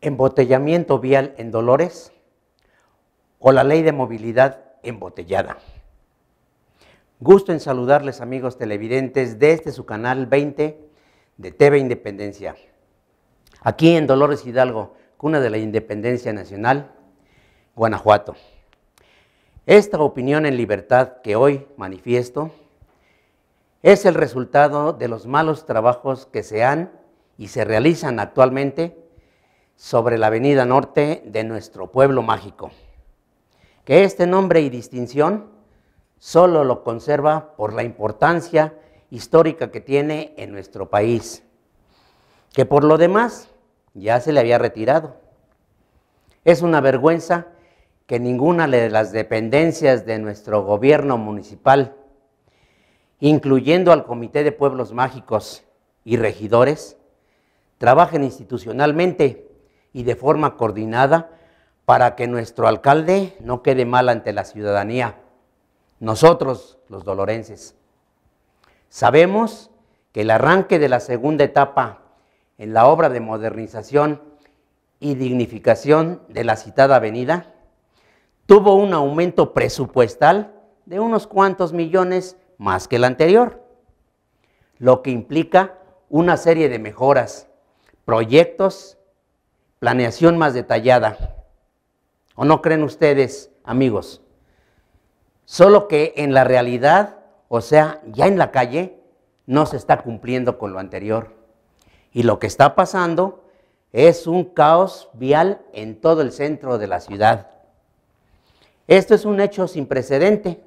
embotellamiento vial en Dolores o la ley de movilidad embotellada. Gusto en saludarles amigos televidentes desde este su canal 20 de TV Independencia. Aquí en Dolores Hidalgo, cuna de la Independencia Nacional, Guanajuato. Esta opinión en libertad que hoy manifiesto es el resultado de los malos trabajos que se han y se realizan actualmente sobre la avenida norte de nuestro pueblo mágico, que este nombre y distinción solo lo conserva por la importancia histórica que tiene en nuestro país, que por lo demás ya se le había retirado. Es una vergüenza que ninguna de las dependencias de nuestro gobierno municipal, incluyendo al Comité de Pueblos Mágicos y Regidores, trabajen institucionalmente y de forma coordinada para que nuestro alcalde no quede mal ante la ciudadanía, nosotros los dolorenses. Sabemos que el arranque de la segunda etapa en la obra de modernización y dignificación de la citada avenida tuvo un aumento presupuestal de unos cuantos millones más que el anterior, lo que implica una serie de mejoras, proyectos planeación más detallada. ¿O no creen ustedes, amigos? Solo que en la realidad, o sea, ya en la calle, no se está cumpliendo con lo anterior. Y lo que está pasando es un caos vial en todo el centro de la ciudad. Esto es un hecho sin precedente.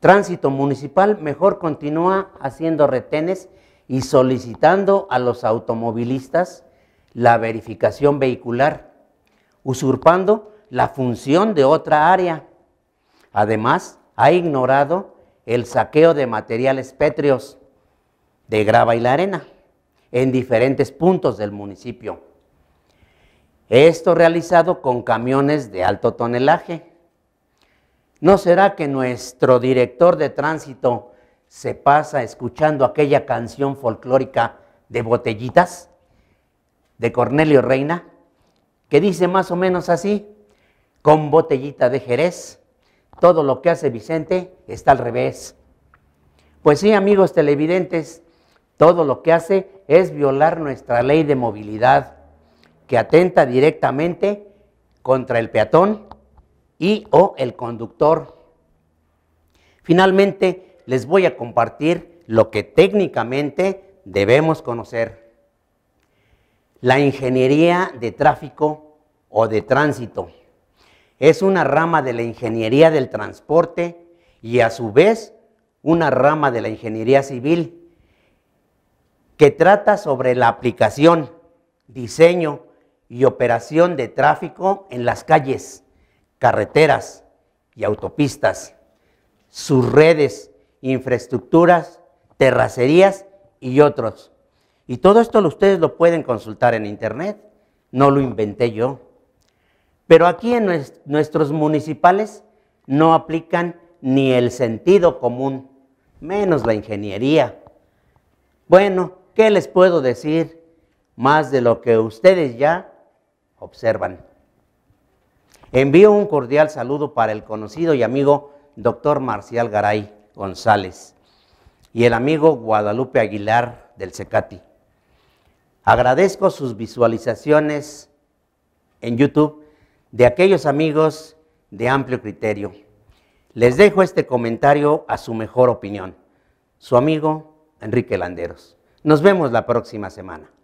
Tránsito municipal mejor continúa haciendo retenes y solicitando a los automovilistas la verificación vehicular, usurpando la función de otra área. Además, ha ignorado el saqueo de materiales pétreos de grava y la arena en diferentes puntos del municipio. Esto realizado con camiones de alto tonelaje. ¿No será que nuestro director de tránsito se pasa escuchando aquella canción folclórica de botellitas? de Cornelio Reina, que dice más o menos así, con botellita de Jerez, todo lo que hace Vicente está al revés. Pues sí, amigos televidentes, todo lo que hace es violar nuestra ley de movilidad, que atenta directamente contra el peatón y o el conductor. Finalmente, les voy a compartir lo que técnicamente debemos conocer. La ingeniería de tráfico o de tránsito es una rama de la ingeniería del transporte y a su vez una rama de la ingeniería civil que trata sobre la aplicación, diseño y operación de tráfico en las calles, carreteras y autopistas, sus redes, infraestructuras, terracerías y otros y todo esto ustedes lo pueden consultar en internet, no lo inventé yo. Pero aquí en nuestros municipales no aplican ni el sentido común, menos la ingeniería. Bueno, ¿qué les puedo decir más de lo que ustedes ya observan? Envío un cordial saludo para el conocido y amigo doctor Marcial Garay González y el amigo Guadalupe Aguilar del Secati. Agradezco sus visualizaciones en YouTube de aquellos amigos de amplio criterio. Les dejo este comentario a su mejor opinión. Su amigo Enrique Landeros. Nos vemos la próxima semana.